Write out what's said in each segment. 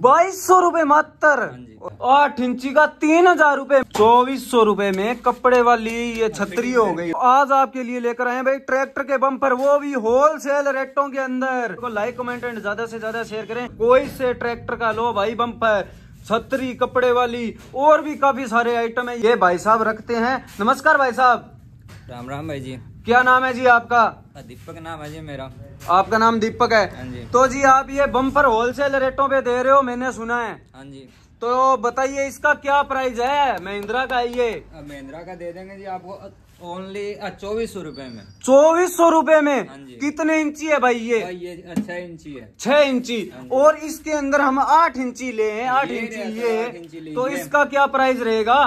बाईस सौ रूपए मात्र हाँ आठ इंची का तीन हजार रूपए चौबीस सौ रूपए में कपड़े वाली ये छतरी हो गई आज आपके लिए लेकर आए भाई ट्रैक्टर के बम्पर वो भी होलसेल रेटों के अंदर तो लाइक कमेंट एंड ज्यादा से ज्यादा शेयर करें कोई से ट्रैक्टर का लो भाई बम्पर छतरी कपड़े वाली और भी काफी सारे आइटम है ये भाई साहब रखते हैं नमस्कार भाई साहब राम राम भाई जी क्या नाम है जी आपका हाँ, दीपक नाम है जी मेरा आपका नाम दीपक है हाँ तो जी आप ये बम्पर होलसेल रेटों पे दे रहे हो मैंने सुना है हाँ जी तो बताइए इसका क्या प्राइस है महिंद्रा का ये महिंद्रा का दे देंगे जी आपको ओनली चौबीस सौ रूपये में चौबीस सौ रूपये में कितने इंची है भाई ये ये छह इंची है छह इंची और इसके अंदर हम आठ इंची ले आठ इंची ये तो इसका क्या प्राइस रहेगा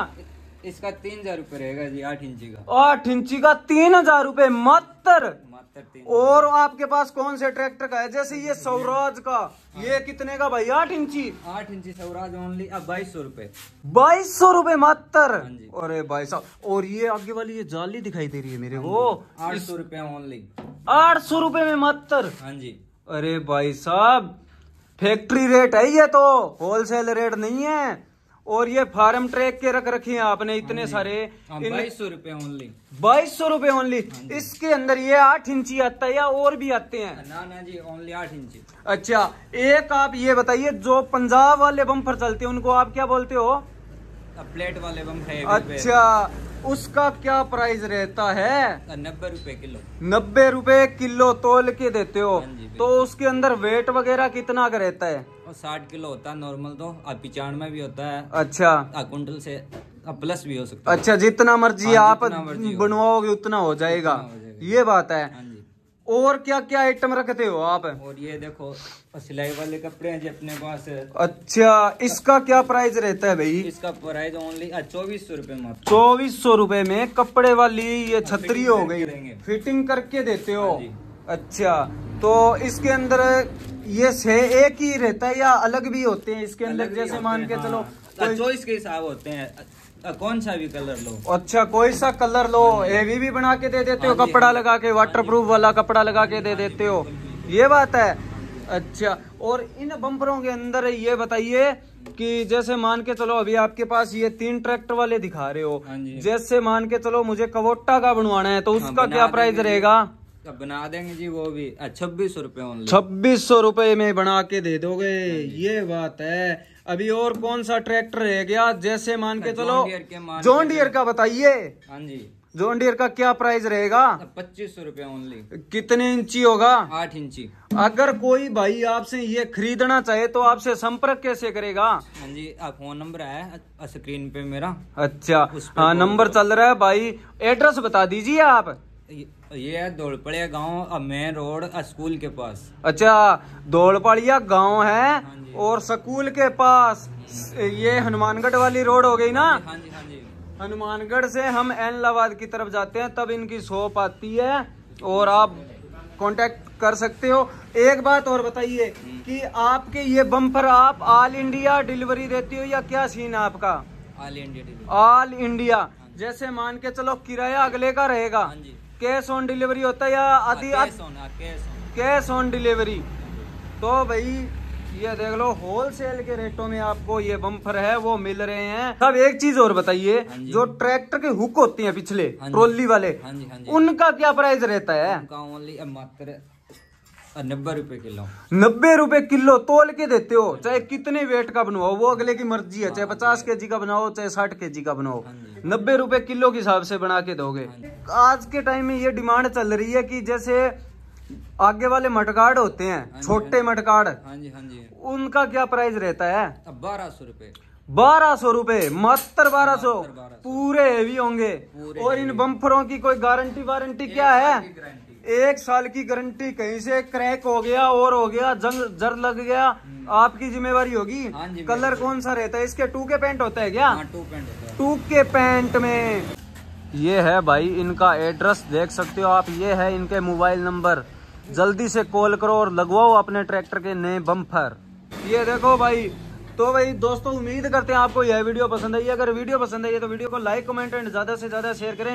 इसका तीन हजार रूपए रहेगा जी आठ इंची का आठ इंची का तीन हजार रूपए मात्र और आपके पास कौन से ट्रैक्टर का है जैसे ये सौराज का हाँ। ये कितने का भाई आठ इंची आठ इंची सौराज ओनली अब बाईस सौ रूपए बाईस सौ रूपए मात्र हाँ अरे भाई साहब और ये आगे वाली ये जाली दिखाई दे रही है मेरे हाँ को आठ सौ रूपए ओनली आठ सौ रूपये में मात्र हाँ जी अरे भाई साहब फैक्ट्री रेट है ये तो होलसेल रेट नहीं है और ये फार्म ट्रैक के रख रखे हैं आपने इतने हाँ सारे हाँ, बाईस सौ रूपये ओनली बाईस सौ रूपये ओनली हाँ इसके अंदर ये आठ इंची आता है या और भी आते हैं ना ना जी ओनली आठ इंची अच्छा एक आप ये बताइए जो पंजाब वाले बम्फर चलते हैं उनको आप क्या बोलते हो प्लेट वाले बम्फर अच्छा उसका क्या प्राइस रहता है हाँ, नब्बे रुपए किलो नब्बे रुपए किलो तोल के देते हो हाँ तो उसके अंदर वेट वगैरह कितना का रहता है साठ किलो होता है नॉर्मल तो आप में भी होता है अच्छा हाँ, कुंटल से प्लस भी हो सकता है अच्छा जितना मर्जी आप बनवाओगे उतना हो जाएगा ये बात है और क्या क्या आइटम रखते हो आप और ये देखो सिलाई वाले कपड़े हैं जो अपने पास अच्छा इसका क्या प्राइस रहता है भाई इसका प्राइस हाँ, ओनली चौबीस सौ रूपये में चौबीस सौ रूपये में कपड़े वाली ये हाँ, छतरी हो गई फिटिंग करके देते हो हाँ अच्छा तो इसके अंदर ये से एक ही रहता है या अलग भी होते हैं इसके अंदर जैसे मान के चलो चॉइस के हिसाब होते हैं कौन सा भी कलर लो अच्छा कोई सा कलर लो एवी भी बना के दे देते हो हाँ कपड़ा हाँ लगा के वाटर प्रूफ वाला कपड़ा लगा के दे देते हो ये बात है अच्छा और इन बम्परों के अंदर ये बताइए कि जैसे मान के चलो अभी आपके पास ये तीन ट्रैक्टर वाले दिखा रहे हो हाँ जैसे मान के चलो मुझे कवोटा का बनवाना है तो उसका क्या प्राइस रहेगा तो बना देंगे जी वो भी छब्बीस सौ रूपये छब्बीस सौ रूपये में बना के दे दोगे ये बात है अभी और कौन सा ट्रैक्टर रह गया जैसे मान के अच्छा, चलो जोन डियर का बताइए हाँ जी जोन डियर का क्या प्राइस रहेगा तो पच्चीस सौ रूपया ओनली कितने इंची होगा आठ इंची अगर कोई भाई आपसे ये खरीदना चाहे तो आपसे संपर्क कैसे करेगा हाँ जी फोन नंबर है स्क्रीन पे मेरा अच्छा हाँ नंबर चल रहा है भाई एड्रेस बता दीजिए आप ये है दौड़पड़िया गांव मेन रोड स्कूल के पास अच्छा दौड़पड़िया गांव है हाँ और स्कूल के पास ये हनुमानगढ़ वाली रोड हो गई ना हाँ जी हाँ जी हाँ हनुमानगढ़ से हम एनलाबाद की तरफ जाते हैं तब इनकी शॉप आती है और आप कांटेक्ट कर सकते हो एक बात और बताइए कि आपके ये बम्पर आप ऑल इंडिया डिलीवरी देती हो या क्या सीन है आपका ऑल इंडिया ऑल इंडिया जैसे मान के चलो किराया अगले का रहेगा हाँ कैश ऑन डिलीवरी होता है या हाँ, आदि हाँ, कैश ऑन डिलीवरी तो भाई ये देख लो होलसेल के रेटों में आपको ये बम्फर है वो मिल रहे हैं अब एक चीज और बताइए हाँ जो ट्रैक्टर के हुक होती हैं पिछले ट्रोली वाले उनका क्या प्राइस रहता है नब्बे रुपए किलो नब्बे रुपए किलो तोल के देते हो चाहे कितने वेट का बनवाओ वो अगले की मर्जी है चाहे पचास के हाँ जी का बनाओ चाहे साठ के जी का बनाओ हाँ नब्बे रुपए किलो के हिसाब से बना के दोगे हाँ आज के टाइम में ये डिमांड चल रही है कि जैसे आगे वाले मटकाड़ होते हैं छोटे मटकाड़ उनका क्या प्राइस रहता है बारह सौ रूपए बारह सौ रूपये मात्र बारह सौ पूरे हेवी होंगे और इन बम्फरों की कोई गारंटी वारंटी क्या है एक साल की गारंटी कहीं से क्रैक हो गया और हो गया जंग जर लग गया हम्म। आपकी जिम्मेवारी होगी हाँ कलर कौन सा रहता है इसके टू के पैंट होता है क्या हाँ, टू टू के पैंट में ये है भाई इनका एड्रेस देख सकते हो आप ये है इनके मोबाइल नंबर जल्दी से कॉल करो और लगवाओ अपने ट्रैक्टर के नए बम्फर ये देखो भाई तो भाई दोस्तों उम्मीद करते हैं आपको यह वीडियो पसंद आई अगर वीडियो पसंद आई है तो वीडियो को लाइक कमेंट एंड ज़्यादा से ज़्यादा शेयर करें